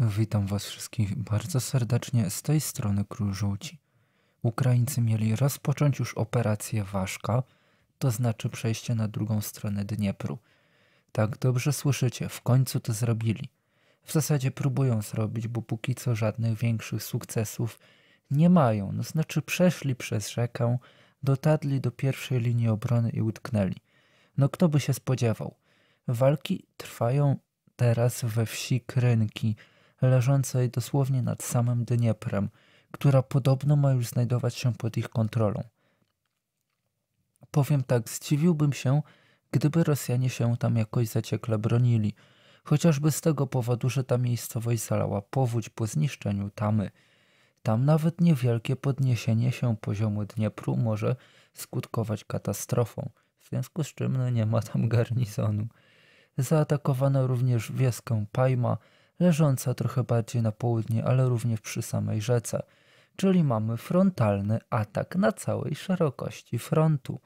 Witam Was wszystkich bardzo serdecznie z tej strony Król Żółci. Ukraińcy mieli rozpocząć już operację Waszka, to znaczy przejście na drugą stronę Dniepru. Tak dobrze słyszycie, w końcu to zrobili. W zasadzie próbują zrobić, bo póki co żadnych większych sukcesów nie mają. No znaczy przeszli przez rzekę, dotarli do pierwszej linii obrony i utknęli. No kto by się spodziewał? Walki trwają teraz we wsi Krynki – leżącej dosłownie nad samym Dnieprem, która podobno ma już znajdować się pod ich kontrolą. Powiem tak, zdziwiłbym się, gdyby Rosjanie się tam jakoś zaciekle bronili, chociażby z tego powodu, że ta miejscowość zalała powódź po zniszczeniu tamy. Tam nawet niewielkie podniesienie się poziomu Dniepru może skutkować katastrofą, w związku z czym no, nie ma tam garnizonu. Zaatakowano również wioskę Pajma, leżąca trochę bardziej na południe, ale również przy samej rzece. Czyli mamy frontalny atak na całej szerokości frontu.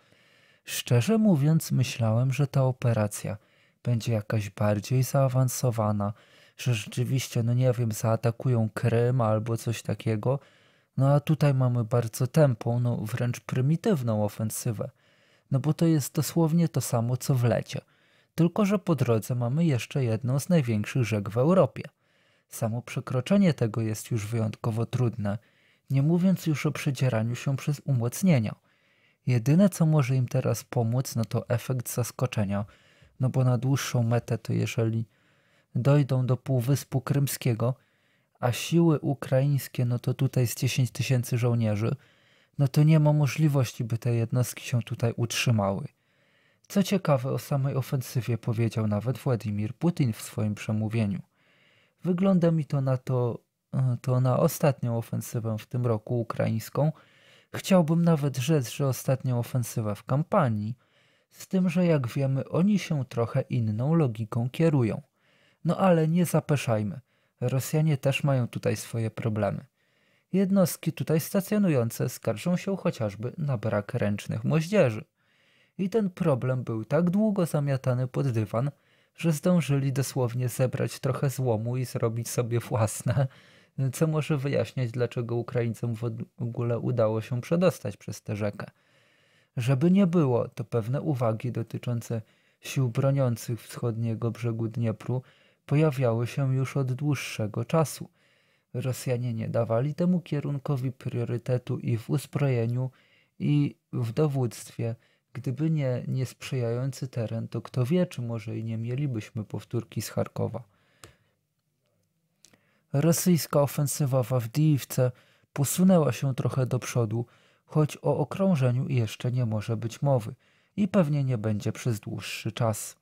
Szczerze mówiąc, myślałem, że ta operacja będzie jakaś bardziej zaawansowana, że rzeczywiście, no nie wiem, zaatakują Krym albo coś takiego. No a tutaj mamy bardzo tępą, no wręcz prymitywną ofensywę. No bo to jest dosłownie to samo co w lecie. Tylko, że po drodze mamy jeszcze jedną z największych rzek w Europie. Samo przekroczenie tego jest już wyjątkowo trudne, nie mówiąc już o przedzieraniu się przez umocnienia. Jedyne, co może im teraz pomóc, no to efekt zaskoczenia, no bo na dłuższą metę to jeżeli dojdą do Półwyspu Krymskiego, a siły ukraińskie, no to tutaj z 10 tysięcy żołnierzy, no to nie ma możliwości, by te jednostki się tutaj utrzymały. Co ciekawe, o samej ofensywie powiedział nawet Władimir Putin w swoim przemówieniu. Wygląda mi to na to, e, to na ostatnią ofensywę w tym roku ukraińską. Chciałbym nawet rzec, że ostatnią ofensywę w kampanii, z tym, że jak wiemy, oni się trochę inną logiką kierują. No ale nie zapeszajmy. Rosjanie też mają tutaj swoje problemy. Jednostki tutaj stacjonujące skarżą się chociażby na brak ręcznych moździerzy i ten problem był tak długo zamiatany pod dywan, że zdążyli dosłownie zebrać trochę złomu i zrobić sobie własne, co może wyjaśniać, dlaczego Ukraińcom w ogóle udało się przedostać przez tę rzekę. Żeby nie było, to pewne uwagi dotyczące sił broniących wschodniego brzegu Dniepru pojawiały się już od dłuższego czasu. Rosjanie nie dawali temu kierunkowi priorytetu i w uzbrojeniu, i w dowództwie, Gdyby nie niesprzyjający teren, to kto wie, czy może i nie mielibyśmy powtórki z Charkowa. Rosyjska ofensywa w Awdijiwce posunęła się trochę do przodu, choć o okrążeniu jeszcze nie może być mowy i pewnie nie będzie przez dłuższy czas.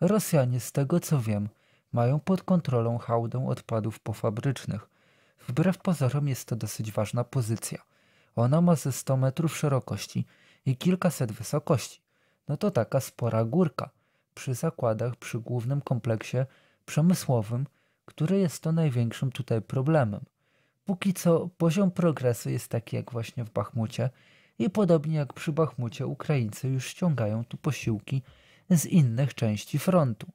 Rosjanie, z tego co wiem, mają pod kontrolą hałdę odpadów pofabrycznych. Wbrew pozorom jest to dosyć ważna pozycja. Ona ma ze 100 metrów szerokości – i kilkaset wysokości. No to taka spora górka przy zakładach przy głównym kompleksie przemysłowym, który jest to największym tutaj problemem. Póki co poziom progresu jest taki jak właśnie w Bachmucie i podobnie jak przy Bachmucie Ukraińcy już ściągają tu posiłki z innych części frontu.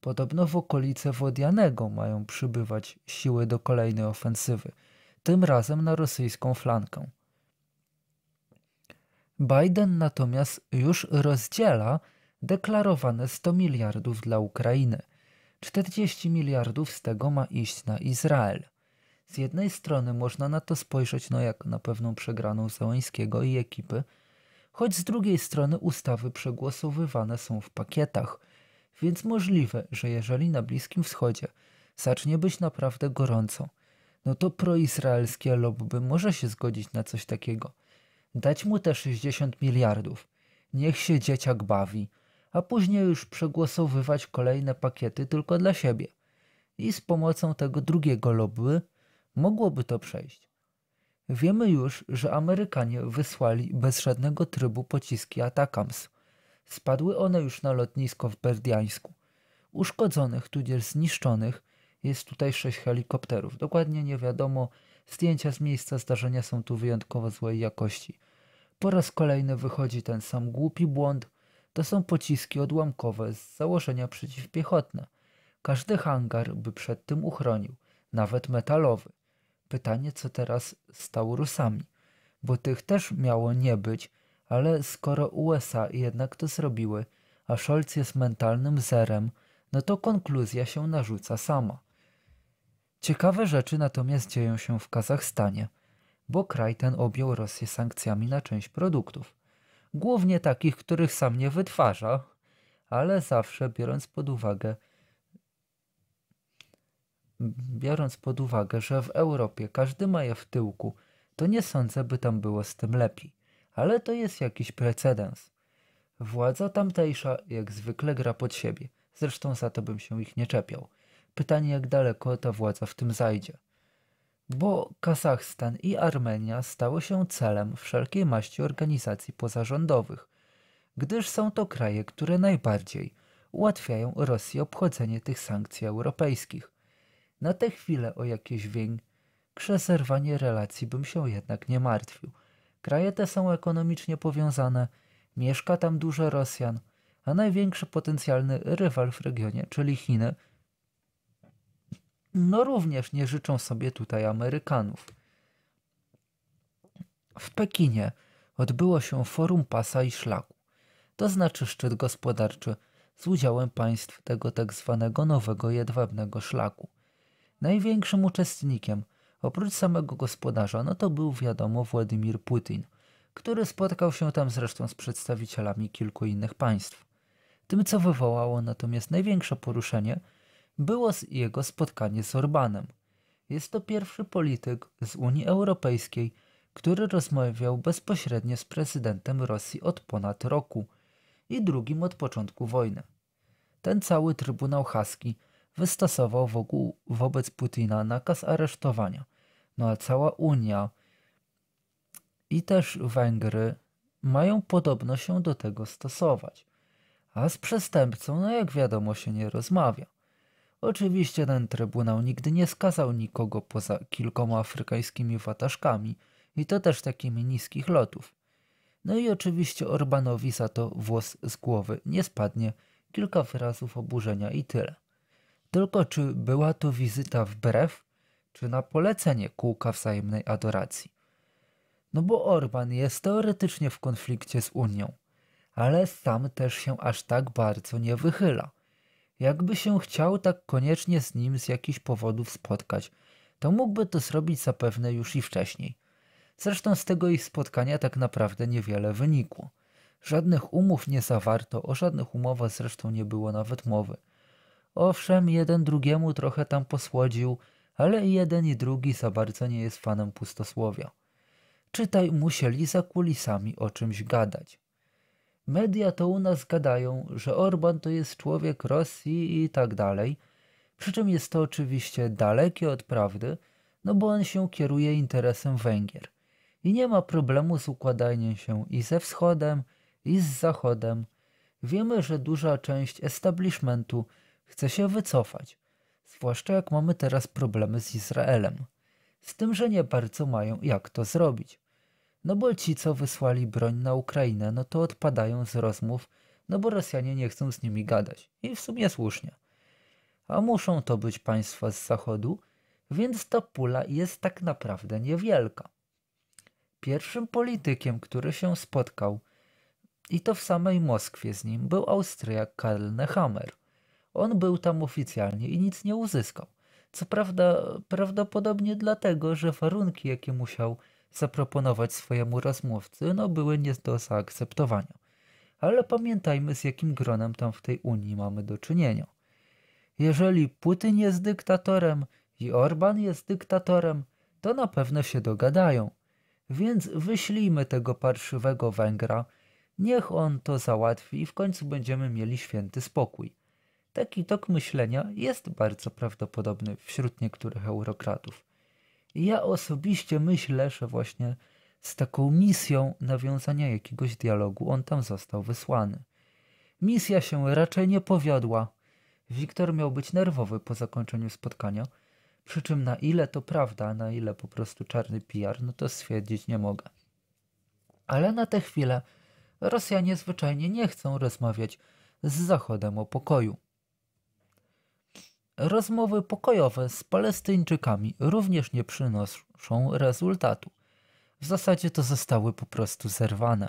Podobno w okolice Wodianego mają przybywać siły do kolejnej ofensywy, tym razem na rosyjską flankę. Biden natomiast już rozdziela deklarowane 100 miliardów dla Ukrainy. 40 miliardów z tego ma iść na Izrael. Z jednej strony można na to spojrzeć no jak na pewną przegraną Załańskiego i ekipy, choć z drugiej strony ustawy przegłosowywane są w pakietach, więc możliwe, że jeżeli na Bliskim Wschodzie zacznie być naprawdę gorąco, no to proizraelskie lobby może się zgodzić na coś takiego. Dać mu te 60 miliardów. Niech się dzieciak bawi, a później już przegłosowywać kolejne pakiety tylko dla siebie. I z pomocą tego drugiego lobby mogłoby to przejść. Wiemy już, że Amerykanie wysłali bez żadnego trybu pociski Atakams. Spadły one już na lotnisko w Berdiańsku. Uszkodzonych tudzież zniszczonych jest tutaj sześć helikopterów. Dokładnie nie wiadomo, zdjęcia z miejsca zdarzenia są tu wyjątkowo złej jakości. Po raz kolejny wychodzi ten sam głupi błąd. To są pociski odłamkowe z założenia przeciwpiechotne. Każdy hangar by przed tym uchronił, nawet metalowy. Pytanie, co teraz z Taurusami? Bo tych też miało nie być, ale skoro USA jednak to zrobiły, a Scholz jest mentalnym zerem, no to konkluzja się narzuca sama. Ciekawe rzeczy natomiast dzieją się w Kazachstanie, bo kraj ten objął Rosję sankcjami na część produktów. Głównie takich, których sam nie wytwarza, ale zawsze biorąc pod uwagę, biorąc pod uwagę, że w Europie każdy ma je w tyłku, to nie sądzę, by tam było z tym lepiej. Ale to jest jakiś precedens. Władza tamtejsza jak zwykle gra pod siebie, zresztą za to bym się ich nie czepiał – Pytanie, jak daleko ta władza w tym zajdzie. Bo Kazachstan i Armenia stały się celem wszelkiej maści organizacji pozarządowych, gdyż są to kraje, które najbardziej ułatwiają Rosji obchodzenie tych sankcji europejskich. Na tę chwilę o jakieś większe zerwanie relacji bym się jednak nie martwił. Kraje te są ekonomicznie powiązane, mieszka tam dużo Rosjan, a największy potencjalny rywal w regionie, czyli Chiny – no również nie życzą sobie tutaj Amerykanów. W Pekinie odbyło się forum pasa i szlaku, to znaczy szczyt gospodarczy z udziałem państw tego tak zwanego nowego jedwabnego szlaku. Największym uczestnikiem, oprócz samego gospodarza, no to był wiadomo Władimir Putin, który spotkał się tam zresztą z przedstawicielami kilku innych państw. Tym, co wywołało natomiast największe poruszenie – było jego spotkanie z Orbanem. Jest to pierwszy polityk z Unii Europejskiej, który rozmawiał bezpośrednio z prezydentem Rosji od ponad roku i drugim od początku wojny. Ten cały Trybunał Haski wystosował wokół, wobec Putina nakaz aresztowania, no a cała Unia i też Węgry mają podobno się do tego stosować. A z przestępcą, no jak wiadomo, się nie rozmawia. Oczywiście ten trybunał nigdy nie skazał nikogo poza kilkoma afrykańskimi wataszkami i to też takimi niskich lotów. No i oczywiście Orbanowi za to włos z głowy nie spadnie, kilka wyrazów oburzenia i tyle. Tylko czy była to wizyta wbrew, czy na polecenie kółka wzajemnej adoracji? No bo Orban jest teoretycznie w konflikcie z Unią, ale sam też się aż tak bardzo nie wychyla – jakby się chciał tak koniecznie z nim z jakichś powodów spotkać, to mógłby to zrobić zapewne już i wcześniej. Zresztą z tego ich spotkania tak naprawdę niewiele wynikło. Żadnych umów nie zawarto, o żadnych umowach zresztą nie było nawet mowy. Owszem, jeden drugiemu trochę tam posłodził, ale i jeden i drugi za bardzo nie jest fanem pustosłowia. Czytaj, musieli za kulisami o czymś gadać. Media to u nas gadają, że Orban to jest człowiek Rosji i tak dalej. Przy czym jest to oczywiście dalekie od prawdy, no bo on się kieruje interesem Węgier. I nie ma problemu z układaniem się i ze wschodem, i z zachodem. Wiemy, że duża część establishmentu chce się wycofać, zwłaszcza jak mamy teraz problemy z Izraelem. Z tym, że nie bardzo mają jak to zrobić. No bo ci, co wysłali broń na Ukrainę, no to odpadają z rozmów, no bo Rosjanie nie chcą z nimi gadać. I w sumie słusznie. A muszą to być państwa z Zachodu, więc ta pula jest tak naprawdę niewielka. Pierwszym politykiem, który się spotkał, i to w samej Moskwie z nim, był Austriak Karl Nehammer. On był tam oficjalnie i nic nie uzyskał. Co prawda, prawdopodobnie dlatego, że warunki, jakie musiał zaproponować swojemu rozmówcy, no były nie do zaakceptowania. Ale pamiętajmy, z jakim gronem tam w tej Unii mamy do czynienia. Jeżeli Putin jest dyktatorem i Orban jest dyktatorem, to na pewno się dogadają. Więc wyślijmy tego parszywego Węgra, niech on to załatwi i w końcu będziemy mieli święty spokój. Taki tok myślenia jest bardzo prawdopodobny wśród niektórych eurokratów. Ja osobiście myślę, że właśnie z taką misją nawiązania jakiegoś dialogu on tam został wysłany. Misja się raczej nie powiodła. Wiktor miał być nerwowy po zakończeniu spotkania, przy czym na ile to prawda, na ile po prostu czarny PR, no to stwierdzić nie mogę. Ale na tę chwilę Rosjanie zwyczajnie nie chcą rozmawiać z Zachodem o pokoju. Rozmowy pokojowe z Palestyńczykami również nie przynoszą rezultatu. W zasadzie to zostały po prostu zerwane.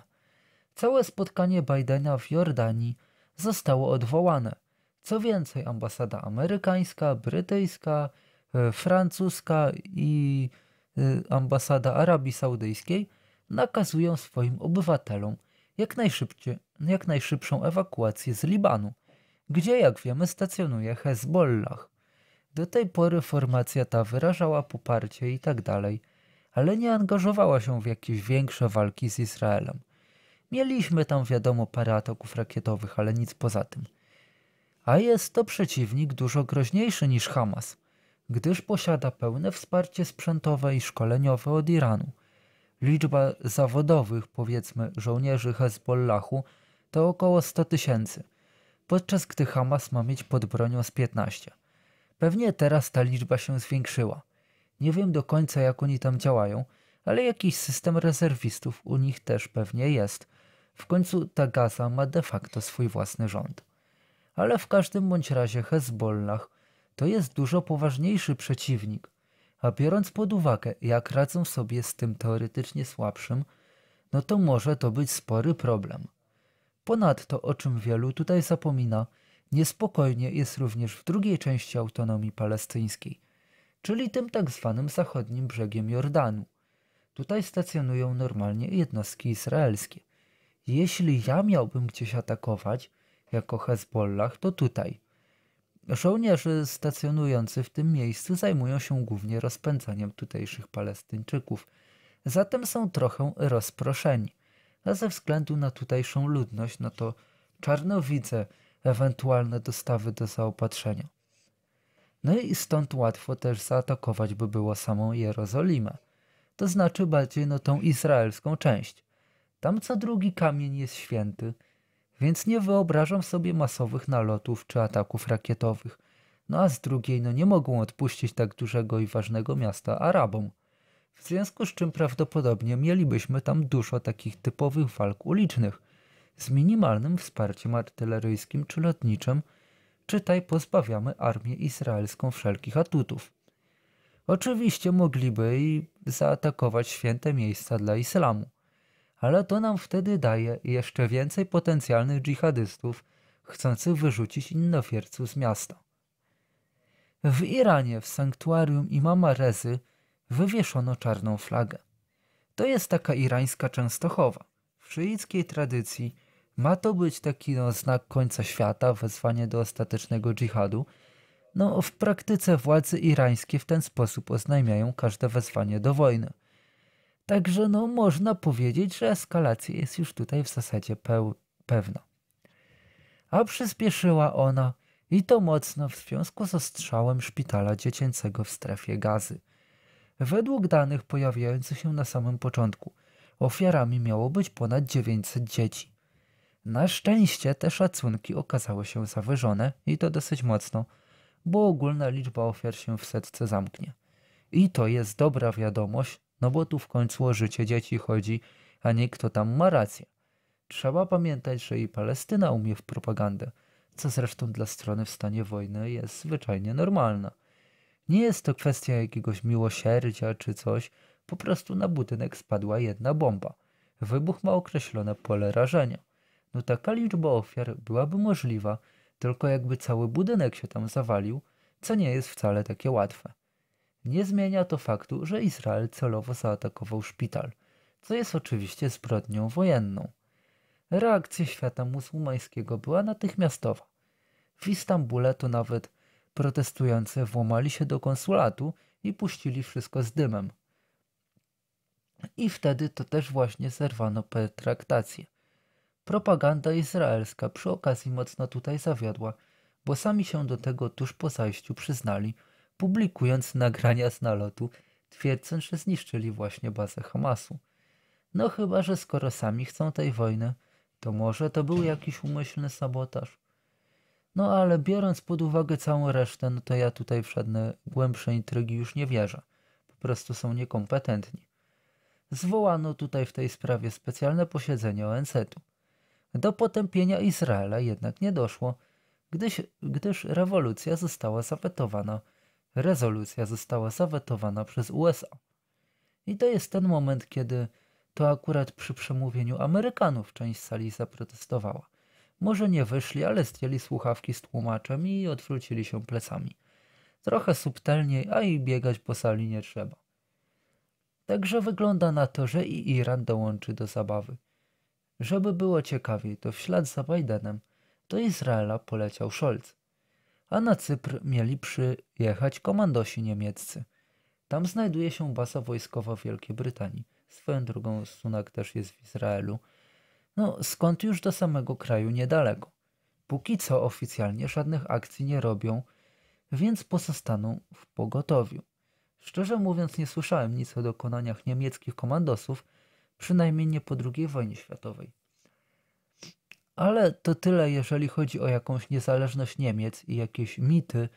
Całe spotkanie Bidena w Jordanii zostało odwołane. Co więcej, ambasada amerykańska, brytyjska, e, francuska i e, ambasada Arabii Saudyjskiej nakazują swoim obywatelom jak, najszybciej, jak najszybszą ewakuację z Libanu gdzie jak wiemy stacjonuje Hezbollah. Do tej pory formacja ta wyrażała poparcie i tak dalej, ale nie angażowała się w jakieś większe walki z Izraelem. Mieliśmy tam wiadomo parę ataków rakietowych, ale nic poza tym. A jest to przeciwnik dużo groźniejszy niż Hamas, gdyż posiada pełne wsparcie sprzętowe i szkoleniowe od Iranu. Liczba zawodowych, powiedzmy, żołnierzy Hezbollahu to około 100 tysięcy – podczas gdy Hamas ma mieć pod bronią z 15. Pewnie teraz ta liczba się zwiększyła. Nie wiem do końca jak oni tam działają, ale jakiś system rezerwistów u nich też pewnie jest. W końcu ta Gaza ma de facto swój własny rząd. Ale w każdym bądź razie Hezbollah to jest dużo poważniejszy przeciwnik. A biorąc pod uwagę, jak radzą sobie z tym teoretycznie słabszym, no to może to być spory problem. Ponadto, o czym wielu tutaj zapomina, niespokojnie jest również w drugiej części autonomii palestyńskiej, czyli tym tak zwanym zachodnim brzegiem Jordanu. Tutaj stacjonują normalnie jednostki izraelskie. Jeśli ja miałbym gdzieś atakować, jako Hezbollah, to tutaj. Żołnierze stacjonujący w tym miejscu zajmują się głównie rozpędzaniem tutejszych Palestyńczyków, zatem są trochę rozproszeni a ze względu na tutejszą ludność, no to czarnowidze ewentualne dostawy do zaopatrzenia. No i stąd łatwo też zaatakować by było samą Jerozolimę, to znaczy bardziej no tą izraelską część. Tam co drugi kamień jest święty, więc nie wyobrażam sobie masowych nalotów czy ataków rakietowych. No a z drugiej, no nie mogą odpuścić tak dużego i ważnego miasta Arabom w związku z czym prawdopodobnie mielibyśmy tam dużo takich typowych walk ulicznych z minimalnym wsparciem artyleryjskim czy lotniczym, czytaj pozbawiamy armię izraelską wszelkich atutów. Oczywiście mogliby i zaatakować święte miejsca dla islamu, ale to nam wtedy daje jeszcze więcej potencjalnych dżihadystów chcących wyrzucić innowierców z miasta. W Iranie w sanktuarium imama Rezy wywieszono czarną flagę. To jest taka irańska częstochowa. W szyickiej tradycji ma to być taki no, znak końca świata, wezwanie do ostatecznego dżihadu. No, w praktyce władze irańskie w ten sposób oznajmiają każde wezwanie do wojny. Także no, można powiedzieć, że eskalacja jest już tutaj w zasadzie peł pewna. A przyspieszyła ona i to mocno w związku z ostrzałem szpitala dziecięcego w strefie gazy – Według danych pojawiających się na samym początku, ofiarami miało być ponad 900 dzieci. Na szczęście te szacunki okazały się zawyżone i to dosyć mocno, bo ogólna liczba ofiar się w setce zamknie. I to jest dobra wiadomość, no bo tu w końcu o życie dzieci chodzi, a nie kto tam ma rację. Trzeba pamiętać, że i Palestyna umie w propagandę, co zresztą dla strony w stanie wojny jest zwyczajnie normalne. Nie jest to kwestia jakiegoś miłosierdzia czy coś, po prostu na budynek spadła jedna bomba. Wybuch ma określone pole rażenia. No taka liczba ofiar byłaby możliwa, tylko jakby cały budynek się tam zawalił, co nie jest wcale takie łatwe. Nie zmienia to faktu, że Izrael celowo zaatakował szpital, co jest oczywiście zbrodnią wojenną. Reakcja świata muzułmańskiego była natychmiastowa. W Istambule to nawet Protestujący włamali się do konsulatu i puścili wszystko z dymem. I wtedy to też właśnie zerwano pertraktację. Propaganda izraelska przy okazji mocno tutaj zawiodła, bo sami się do tego tuż po zajściu przyznali, publikując nagrania z nalotu, twierdząc, że zniszczyli właśnie bazę Hamasu. No chyba, że skoro sami chcą tej wojny, to może to był jakiś umyślny sabotaż. No ale biorąc pod uwagę całą resztę, no to ja tutaj w żadne głębsze intrygi już nie wierzę. Po prostu są niekompetentni. Zwołano tutaj w tej sprawie specjalne posiedzenie ONZ-u. Do potępienia Izraela jednak nie doszło, gdyż, gdyż rewolucja została zawetowana. Rezolucja została zawetowana przez USA. I to jest ten moment, kiedy to akurat przy przemówieniu Amerykanów część sali zaprotestowała. Może nie wyszli, ale zdjęli słuchawki z tłumaczem i odwrócili się plecami. Trochę subtelniej, a i biegać po sali nie trzeba. Także wygląda na to, że i Iran dołączy do zabawy. Żeby było ciekawiej, to w ślad za Bidenem do Izraela poleciał Scholz, a na Cypr mieli przyjechać komandosi niemieccy. Tam znajduje się baza wojskowa Wielkiej Brytanii. Swoją drugą Sunak też jest w Izraelu – no skąd już do samego kraju niedaleko. Póki co oficjalnie żadnych akcji nie robią, więc pozostaną w pogotowiu. Szczerze mówiąc nie słyszałem nic o dokonaniach niemieckich komandosów, przynajmniej nie po II wojnie światowej. Ale to tyle, jeżeli chodzi o jakąś niezależność Niemiec i jakieś mity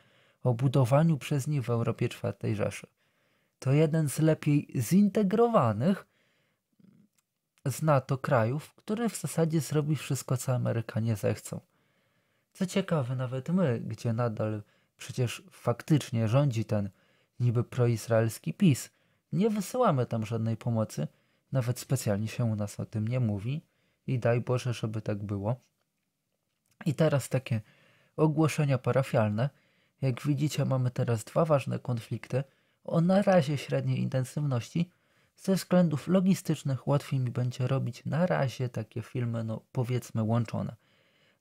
o budowaniu przez nich w Europie IV Rzeszy. To jeden z lepiej zintegrowanych z NATO krajów, które w zasadzie zrobi wszystko, co Amerykanie zechcą. Co ciekawe, nawet my, gdzie nadal przecież faktycznie rządzi ten niby proizraelski PiS, nie wysyłamy tam żadnej pomocy, nawet specjalnie się u nas o tym nie mówi i daj Boże, żeby tak było. I teraz takie ogłoszenia parafialne. Jak widzicie, mamy teraz dwa ważne konflikty o na razie średniej intensywności – ze względów logistycznych łatwiej mi będzie robić na razie takie filmy, no powiedzmy, łączone.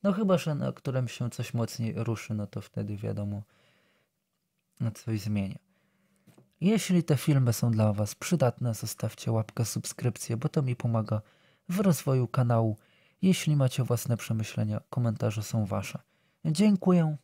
No chyba, że na którym się coś mocniej ruszy, no to wtedy wiadomo, no, coś zmienia. Jeśli te filmy są dla Was przydatne, zostawcie łapkę, subskrypcję, bo to mi pomaga w rozwoju kanału. Jeśli macie własne przemyślenia, komentarze są Wasze. Dziękuję.